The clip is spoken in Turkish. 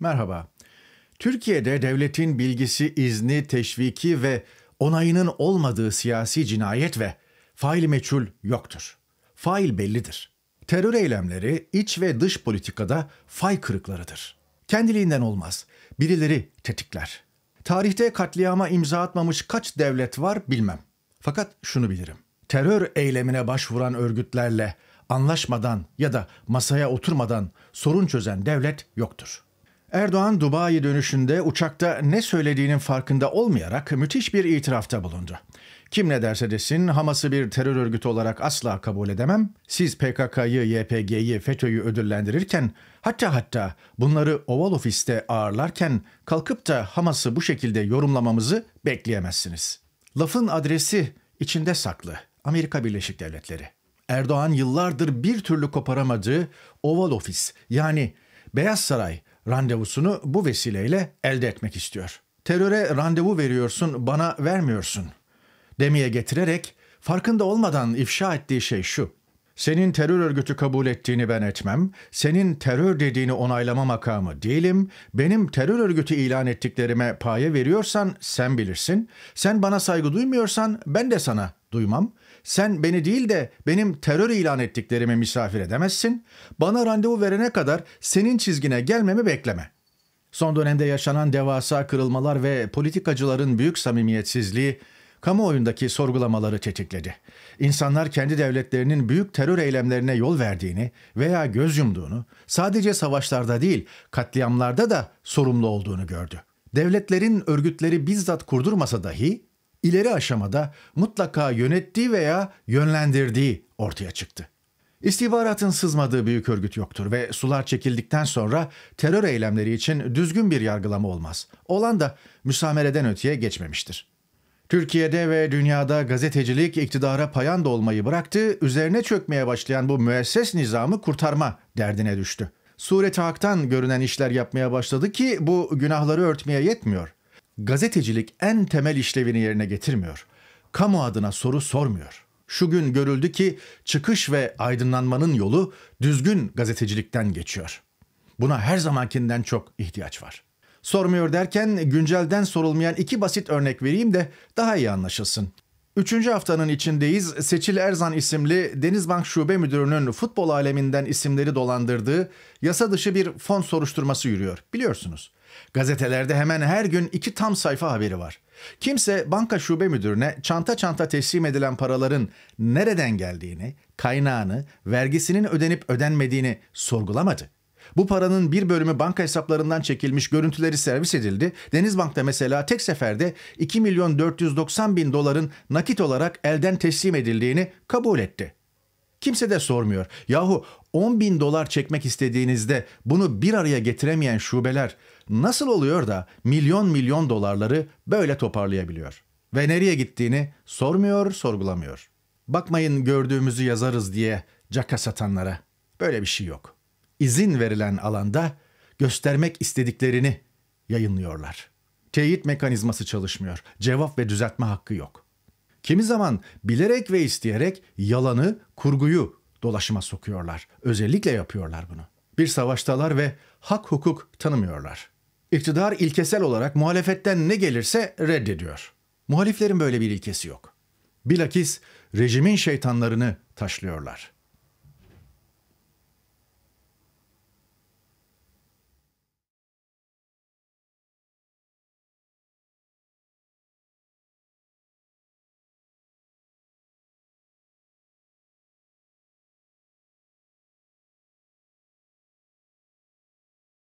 Merhaba. Türkiye'de devletin bilgisi, izni, teşviki ve onayının olmadığı siyasi cinayet ve fail meçhul yoktur. Fail bellidir. Terör eylemleri iç ve dış politikada fay kırıklarıdır. Kendiliğinden olmaz. Birileri tetikler. Tarihte katliama imza atmamış kaç devlet var bilmem. Fakat şunu bilirim. Terör eylemine başvuran örgütlerle anlaşmadan ya da masaya oturmadan sorun çözen devlet yoktur. Erdoğan Dubai dönüşünde uçakta ne söylediğinin farkında olmayarak müthiş bir itirafta bulundu. Kim ne derse desin Hamas'ı bir terör örgütü olarak asla kabul edemem. Siz PKK'yı, YPG'yi, FETÖ'yü ödüllendirirken hatta hatta bunları Oval Ofis'te ağırlarken kalkıp da Hamas'ı bu şekilde yorumlamamızı bekleyemezsiniz. Lafın adresi içinde saklı. Amerika Birleşik Devletleri. Erdoğan yıllardır bir türlü koparamadığı Oval Ofis yani Beyaz Saray randevusunu bu vesileyle elde etmek istiyor. Teröre randevu veriyorsun, bana vermiyorsun demeye getirerek farkında olmadan ifşa ettiği şey şu. Senin terör örgütü kabul ettiğini ben etmem, senin terör dediğini onaylama makamı değilim, benim terör örgütü ilan ettiklerime paye veriyorsan sen bilirsin, sen bana saygı duymuyorsan ben de sana duymam.'' Sen beni değil de benim terör ilan ettiklerimi misafir edemezsin. Bana randevu verene kadar senin çizgine gelmemi bekleme. Son dönemde yaşanan devasa kırılmalar ve politikacıların büyük samimiyetsizliği kamuoyundaki sorgulamaları tetikledi. İnsanlar kendi devletlerinin büyük terör eylemlerine yol verdiğini veya göz yumduğunu, sadece savaşlarda değil katliamlarda da sorumlu olduğunu gördü. Devletlerin örgütleri bizzat kurdurmasa dahi ileri aşamada mutlaka yönettiği veya yönlendirdiği ortaya çıktı. İstihbaratın sızmadığı büyük örgüt yoktur ve sular çekildikten sonra terör eylemleri için düzgün bir yargılama olmaz. Olan da müsamereden öteye geçmemiştir. Türkiye'de ve dünyada gazetecilik iktidara payanda olmayı bıraktı, üzerine çökmeye başlayan bu müesses nizamı kurtarma derdine düştü. Sureti haktan görünen işler yapmaya başladı ki bu günahları örtmeye yetmiyor gazetecilik en temel işlevini yerine getirmiyor. Kamu adına soru sormuyor. Şu gün görüldü ki çıkış ve aydınlanmanın yolu düzgün gazetecilikten geçiyor. Buna her zamankinden çok ihtiyaç var. Sormuyor derken güncelden sorulmayan iki basit örnek vereyim de daha iyi anlaşılsın. Üçüncü haftanın içindeyiz. Seçil Erzan isimli Denizbank Şube Müdürü'nün futbol aleminden isimleri dolandırdığı yasa dışı bir fon soruşturması yürüyor. Biliyorsunuz. Gazetelerde hemen her gün iki tam sayfa haberi var. Kimse banka şube müdürüne çanta çanta teslim edilen paraların nereden geldiğini, kaynağını, vergisinin ödenip ödenmediğini sorgulamadı. Bu paranın bir bölümü banka hesaplarından çekilmiş görüntüleri servis edildi. Denizbank'ta mesela tek seferde 2 milyon 490 bin doların nakit olarak elden teslim edildiğini kabul etti. Kimse de sormuyor. Yahu 10 bin dolar çekmek istediğinizde bunu bir araya getiremeyen şubeler nasıl oluyor da milyon milyon dolarları böyle toparlayabiliyor? Ve nereye gittiğini sormuyor, sorgulamıyor. Bakmayın gördüğümüzü yazarız diye caka satanlara. Böyle bir şey yok.'' izin verilen alanda göstermek istediklerini yayınlıyorlar. Teyit mekanizması çalışmıyor. Cevap ve düzeltme hakkı yok. Kimi zaman bilerek ve isteyerek yalanı, kurguyu dolaşıma sokuyorlar. Özellikle yapıyorlar bunu. Bir savaştalar ve hak hukuk tanımıyorlar. İktidar ilkesel olarak muhalefetten ne gelirse reddediyor. Muhaliflerin böyle bir ilkesi yok. Bilakis rejimin şeytanlarını taşlıyorlar.''